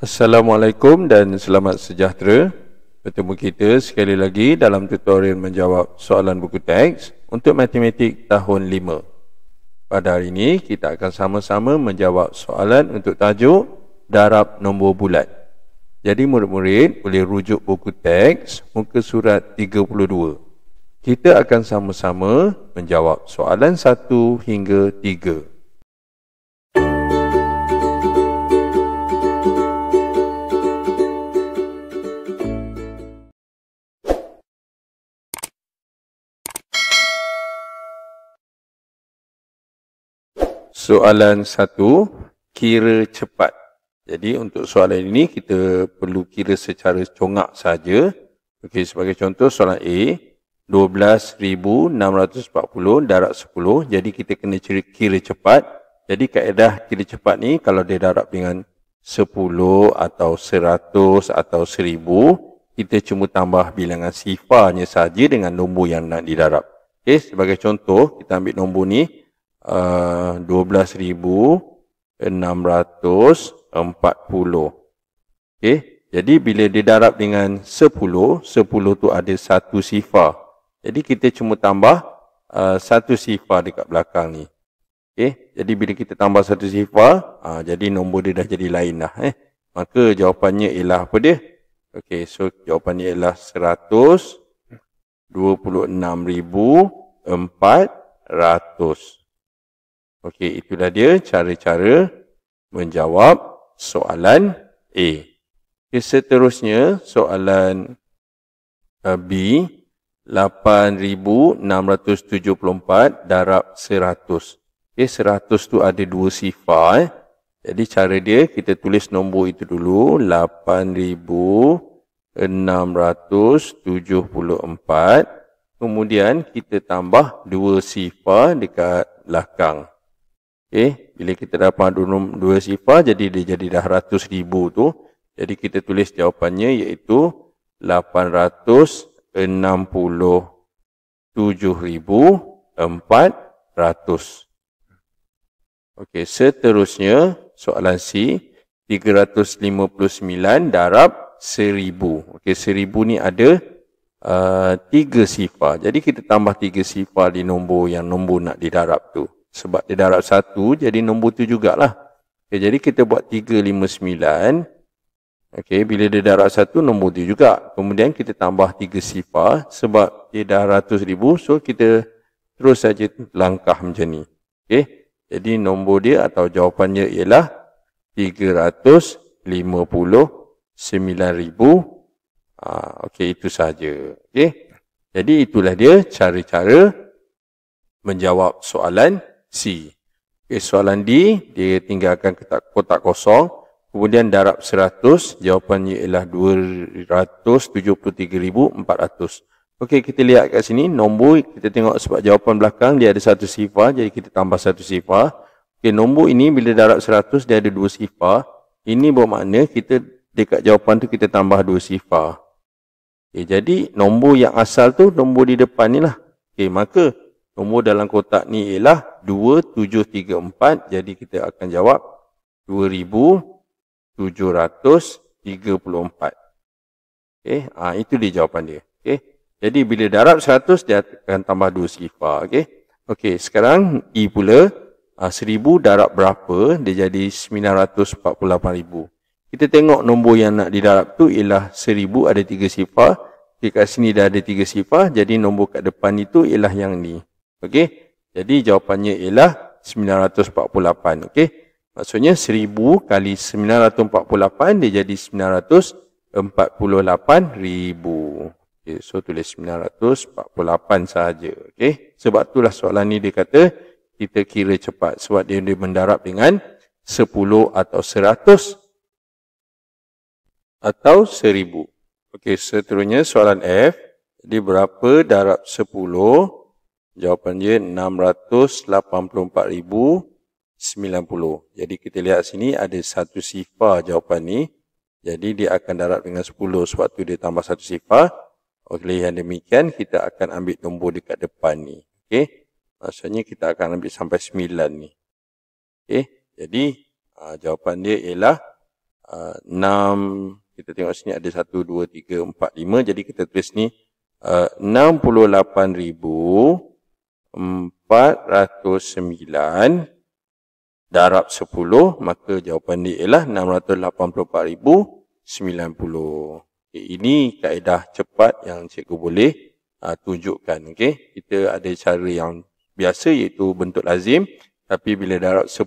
Assalamualaikum dan selamat sejahtera. Bertemu kita sekali lagi dalam tutorial menjawab soalan buku teks untuk matematik tahun 5. Pada hari ini, kita akan sama-sama menjawab soalan untuk tajuk darab nombor bulat. Jadi murid-murid boleh rujuk buku teks muka surat 32. Kita akan sama-sama menjawab soalan 1 hingga 3. Soalan satu, kira cepat. Jadi untuk soalan ini kita perlu kira secara congak saja. Okey, sebagai contoh soalan A, 12640 darab 10. Jadi kita kena kira, cepat. Jadi kaedah kira cepat ni kalau dia darab dengan 10 atau 100 atau 1000, kita cuma tambah bilangan sifarnya saja dengan nombor yang nak didarab. Okey, sebagai contoh kita ambil nombor ni uh, 12,640. Okay. Jadi bila dia darab dengan 10, 10 tu ada satu sifar. Jadi kita cuma tambah uh, satu sifar dekat belakang ni. Okay. Jadi bila kita tambah satu sifar, uh, jadi nombor dia dah jadi lain lah. Eh. Maka jawapannya ialah apa dia? Okay, so jawapannya ialah 126,400. Okey, itulah dia cara-cara menjawab soalan A. Okay, seterusnya, soalan eh, B, 8674 darab 100. Okey, 100 tu ada dua sifar. Eh. Jadi, cara dia kita tulis nombor itu dulu. 8674. Kemudian, kita tambah dua sifar dekat belakang. Okey, eh, bila kita dapat dua, dua sifar jadi dia jadi dah ratus ribu tu. Jadi kita tulis jawapannya iaitu 867,400. Okey, seterusnya soalan C, 359 darab 1,000. Okey, 1,000 ni ada uh, tiga sifar. Jadi kita tambah tiga sifar di nombor yang nombor nak didarab tu sebab dia darab satu, jadi nombor tu jugalah. Okay, jadi kita buat 359. Okey, bila dia darab satu, nombor tu juga. Kemudian kita tambah tiga sifar sebab dia dah ratus ribu. So, kita terus saja langkah macam ni. Okay, jadi nombor dia atau jawapannya ialah 359,000. Ha, okay, itu sahaja. Okey, jadi itulah dia cara-cara menjawab soalan C. Okay, soalan D, dia tinggalkan kotak, kotak kosong. Kemudian darab 100, jawapannya ialah 273,400. Okey, kita lihat kat sini. Nombor, kita tengok sebab jawapan belakang dia ada satu sifar. Jadi, kita tambah satu sifar. Okey, nombor ini bila darab 100, dia ada dua sifar. Ini bermakna kita dekat jawapan tu kita tambah dua sifar. Okay, jadi nombor yang asal tu nombor di depan ni lah. Okey, maka nombor dalam kotak ni ialah 2734 jadi kita akan jawab 2734 okey ha, itu dia jawapan dia okey jadi bila darab 100 dia akan tambah dua sifar okey okey sekarang e pula ha, 1000 darab berapa dia jadi 948000 kita tengok nombor yang nak didarab tu ialah 1000 ada tiga sifar. Okey kat sini dah ada tiga sifar, jadi nombor kat depan itu ialah yang ni. Okey. Jadi jawapannya ialah 948. Okey. Maksudnya 1000 kali 948 dia jadi 948,000. Okey, so tulis 948 saja. Okey. Sebab itulah soalan ni dia kata kita kira cepat sebab dia, dia mendarab dengan 10 atau 100 atau 1000. Okey, seterusnya soalan F. Jadi berapa darab Jawapan dia 684,090. Jadi kita lihat sini ada satu sifar jawapan ni. Jadi dia akan darab dengan 10 sebab tu dia tambah satu sifar. Oleh yang demikian kita akan ambil nombor dekat depan ni. Okey. Maksudnya kita akan ambil sampai 9 ni. Okey. Jadi ah, jawapan dia ialah 6. Ah, kita tengok sini ada 1, 2, 3, 4, 5. Jadi kita tulis ni 68,000. Ah, 409 darab 10 maka jawapan dia ialah 684,090. Okay, ini kaedah cepat yang cikgu boleh uh, tunjukkan. Okay? Kita ada cara yang biasa iaitu bentuk lazim. Tapi bila darab 10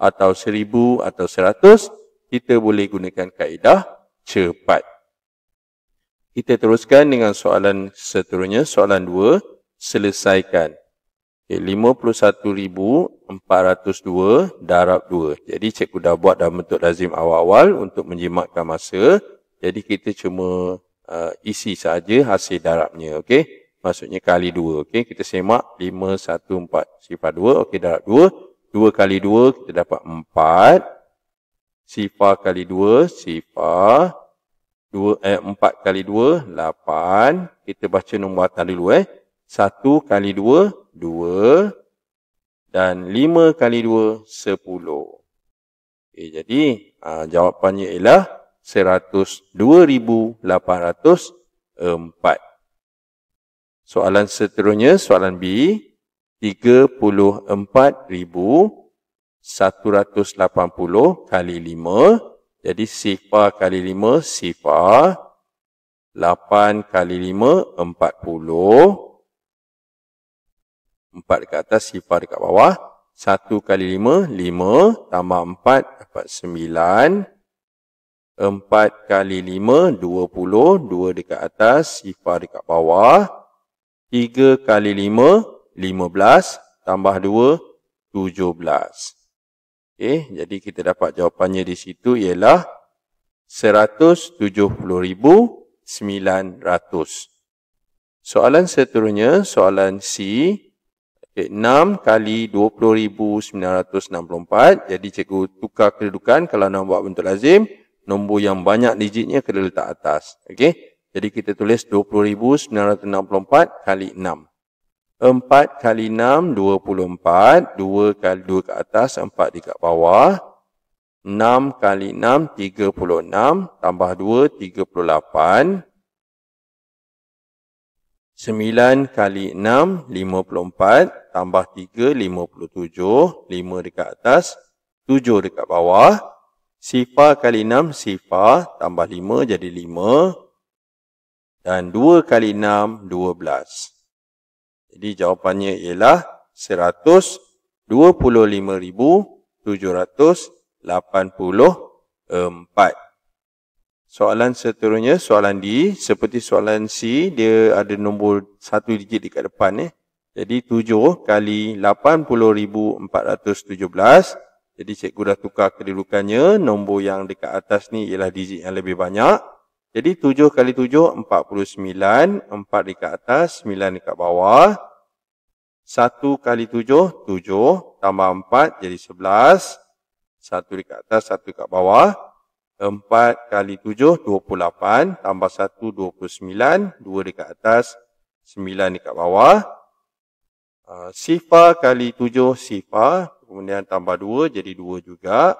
atau 1000 atau 100, kita boleh gunakan kaedah cepat. Kita teruskan dengan soalan seterusnya, soalan 2 selesaikan. Okay, eh, 51,402 darab 2. Jadi cikgu dah buat dalam bentuk lazim awal-awal untuk menjimatkan masa. Jadi kita cuma uh, isi saja hasil darabnya. Okay? Maksudnya kali 2. Okay? Kita semak 514 sifar 2. Okay, darab 2. 2 kali 2 kita dapat 4. Sifar kali 2. Sifar dua eh, empat kali dua, lapan. Kita baca nombor atas dulu eh. Satu kali dua, dua Dan lima kali 2, 10. Okay, jadi, aa, ha, jawapannya ialah empat. Soalan seterusnya, soalan B. tiga puluh empat ribu satu ratus lapan puluh kali lima. Jadi, sifar kali lima, sifar. lapan kali 5, empat puluh. 4 dekat atas, sifar dekat bawah. 1 kali 5, 5 tambah 4 dapat 9. 4 kali 5, 20. 2 dekat atas, sifar dekat bawah. 3 kali 5, 15. Tambah 2, 17. Okay, jadi kita dapat jawapannya di situ ialah 170,900. Soalan seterusnya, soalan C, Okey, 6 kali 20,964. Jadi cikgu tukar kedudukan kalau nak buat bentuk lazim. Nombor yang banyak digitnya kena letak atas. Okey, jadi kita tulis 20,964 kali 6. 4 kali 6, 24. 2 kali 2 ke atas, 4 di kat bawah. 6 kali 6, 36. Tambah 2, 38. Sembilan kali enam lima puluh empat Tambah tiga lima puluh tujuh lima dekat atas, tujuh dekat bawah. Sifar kali enam sifar. Tambah lima jadi lima Dan dua kali enam dua belas Jadi jawapannya ialah seratus dua puluh puluh lima ribu tujuh ratus lapan empat soalan seterusnya soalan D seperti soalan C dia ada nombor satu digit dekat depan eh. Jadi 7 kali 80,417. Jadi cikgu dah tukar kedudukannya. Nombor yang dekat atas ni ialah digit yang lebih banyak. Jadi 7 kali 7, 49. 4 dekat atas, 9 dekat bawah. 1 kali 7, 7. Tambah 4, jadi 11. 1 dekat atas, 1 dekat bawah. Empat kali tujuh dua puluh lapan Tambah satu dua 1, 29. 2 dekat atas, 9 dekat bawah. Uh, ah, sifar kali tujuh sifar. Kemudian tambah dua jadi dua juga.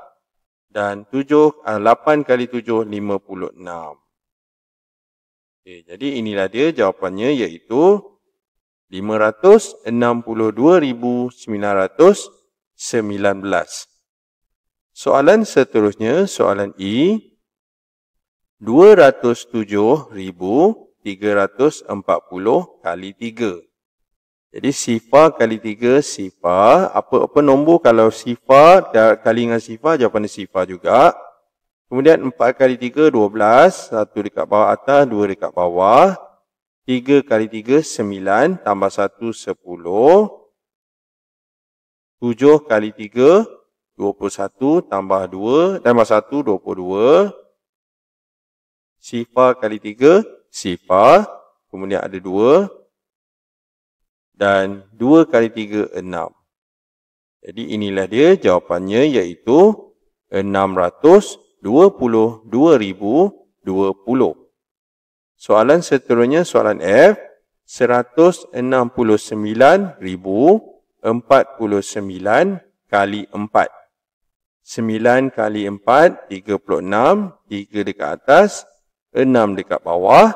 Dan tujuh ah, lapan kali tujuh lima puluh enam. jadi inilah dia jawapannya iaitu 562,919. Soalan seterusnya, soalan E. 207,340 kali 3. Jadi sifar kali 3, sifar. Apa apa nombor kalau sifar kali dengan sifar, jawapan sifar juga. Kemudian 4 kali 3, 12. 1 dekat bawah atas, 2 dekat bawah. 3 kali 3, 9. Tambah 1, 10. 7 kali 3, 21 tambah 2 tambah 1 22 sifar kali 3 sifar kemudian ada 2 dan 2 kali 3 6 jadi inilah dia jawapannya iaitu 622020 soalan seterusnya soalan F 169049 kali 4 Sembilan kali empat, tiga puluh enam. Tiga dekat atas, enam dekat bawah.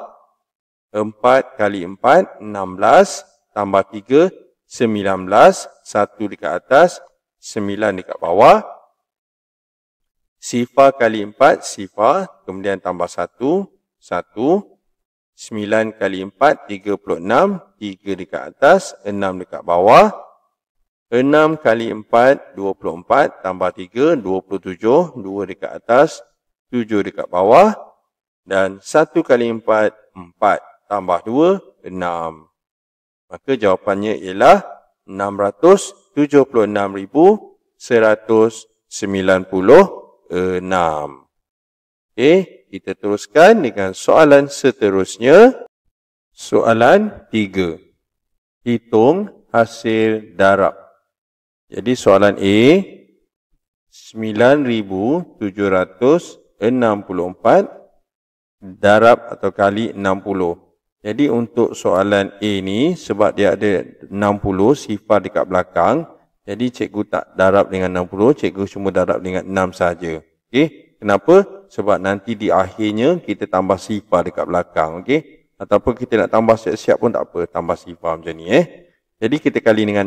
Empat kali empat, enam belas. Tambah tiga, sembilan belas. Satu dekat atas, sembilan dekat bawah. Sifar kali empat, sifar. Kemudian tambah satu, satu. Sembilan kali empat, tiga puluh enam. Tiga dekat atas, enam dekat bawah. Enam kali empat dua puluh empat Tambah tiga dua 3, 27. 2 dekat atas, 7 dekat bawah. Dan satu kali empat empat Tambah dua enam Maka jawapannya ialah enam enam ratus tujuh puluh puluh seratus sembilan enam. Okey, kita teruskan dengan soalan seterusnya. Soalan tiga Hitung hasil darab. Jadi soalan A 9764 darab atau kali 60. Jadi untuk soalan A ni sebab dia ada 60 sifar dekat belakang, jadi cikgu tak darab dengan 60, cikgu cuma darab dengan 6 saja. Okey. Kenapa? Sebab nanti di akhirnya kita tambah sifar dekat belakang, okey. Ataupun kita nak tambah siap-siap pun tak apa, tambah sifar macam ni eh. Jadi kita kali dengan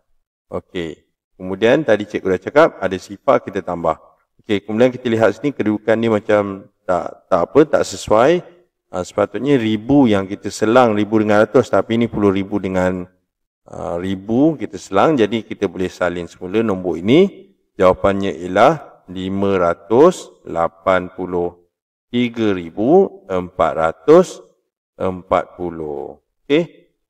Okey. Kemudian tadi cikgu dah cakap ada sifat kita tambah. Okey, kemudian kita lihat sini kedudukan ni macam tak tak apa, tak sesuai. Ha, sepatutnya ribu yang kita selang ribu dengan ratus tapi ini puluh ribu dengan uh, ribu kita selang. Jadi kita boleh salin semula nombor ini. Jawapannya ialah 583,440. Okey,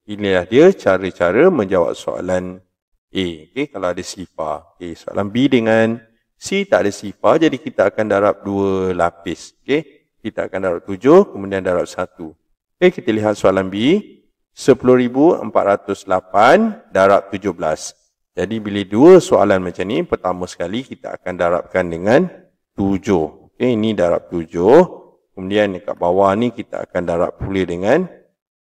inilah dia cara-cara menjawab soalan A. Okay, kalau ada sifar. Okay, soalan B dengan C tak ada sifar. Jadi kita akan darab dua lapis. Okay, kita akan darab tujuh. Kemudian darab satu. Okay, kita lihat soalan B. 10,408 darab tujuh belas. Jadi bila dua soalan macam ni, pertama sekali kita akan darabkan dengan tujuh. Okay, ini darab tujuh, Kemudian dekat bawah ni kita akan darab pulih dengan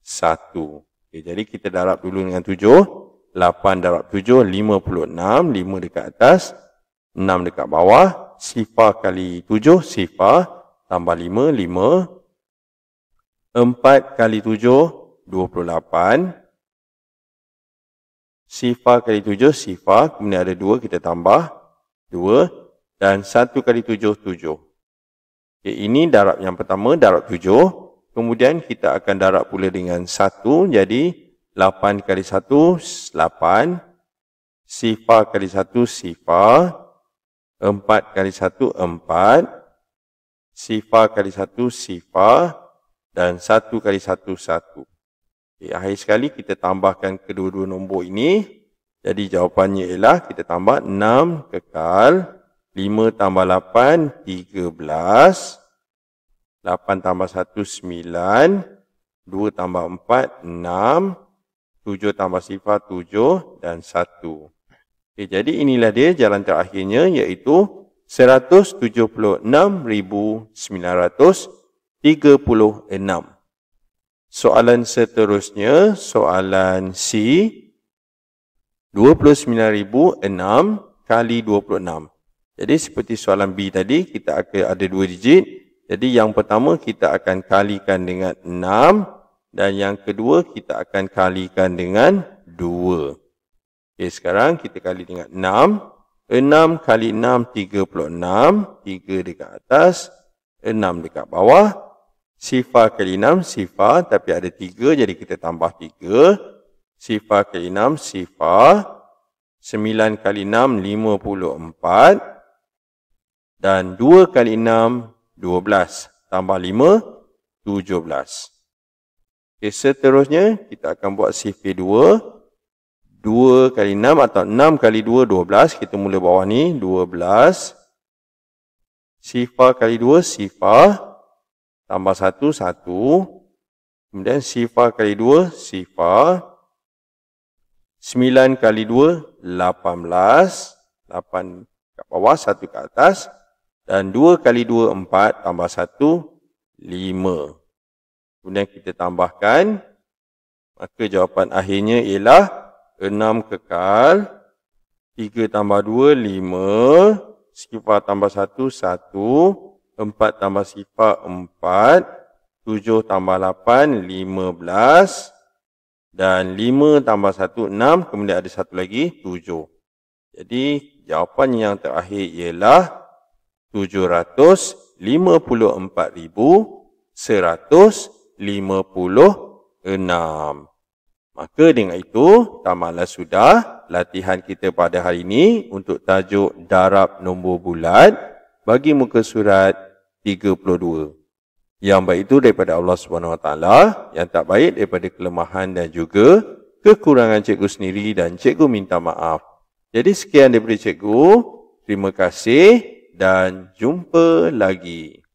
satu. Okay, jadi kita darab dulu dengan tujuh. 8 darab 7, 56, 5 dekat atas, 6 dekat bawah, sifar kali 7, sifar, tambah 5, 5, 4 kali 7, 28, sifar kali tujuh sifar, kemudian ada dua kita tambah, dua dan satu kali tujuh tujuh Okay, ini darab yang pertama, darab tujuh kemudian kita akan darab pula dengan satu jadi Lapan kali satu lapan, sifar kali satu sifar, empat kali satu empat, sifar kali satu sifar, Dan satu kali satu satu. Okay, akhir sekali kita tambahkan kedua-dua nombor ini. Jadi jawapannya ialah kita tambah enam kekal. lima tambah lapan tiga belas, lapan tambah satu sembilan, dua tambah empat enam. Tujuh tambah sifat tujuh dan satu. Okay, jadi inilah dia jalan terakhirnya iaitu 176,936. Soalan seterusnya, soalan C. 29,006 kali 26. Jadi seperti soalan B tadi, kita akan ada dua digit. Jadi yang pertama kita akan kalikan dengan dan yang kedua, kita akan kalikan dengan 2. Okey, sekarang kita kali dengan 6. 6 kali 6, 36. 3 dekat atas, 6 dekat bawah. Sifar kali 6, sifar. Tapi ada 3, jadi kita tambah 3. Sifar kali 6, sifar. 9 kali 6, 54. Dan 2 kali 6, 12. Tambah 5, 17. Okay, seterusnya, kita akan buat shift P2. 2 kali 6 atau 6 kali 2, 12. Kita mula bawah ni, 12. Sifar kali 2, sifar. Tambah 1, 1. Kemudian sifar kali 2, sifar. 9 kali 2, 18. 8 kat bawah, 1 kat atas. Dan 2 kali 2, 4. Tambah 1, 5. 5. Kemudian kita tambahkan, maka jawapan akhirnya ialah 6 kekal, 3 tambah 2, 5, sifar tambah 1, 1, 4 tambah sifar 4, 7 tambah 8, 15, dan 5 tambah 1, 6, kemudian ada satu lagi, 7. Jadi, jawapan yang terakhir ialah 754,100. 56. Maka dengan itu, tamatlah sudah latihan kita pada hari ini untuk tajuk darab nombor bulat bagi muka surat 32. Yang baik itu daripada Allah Subhanahu Wa Taala, yang tak baik daripada kelemahan dan juga kekurangan cikgu sendiri dan cikgu minta maaf. Jadi sekian daripada cikgu, terima kasih dan jumpa lagi.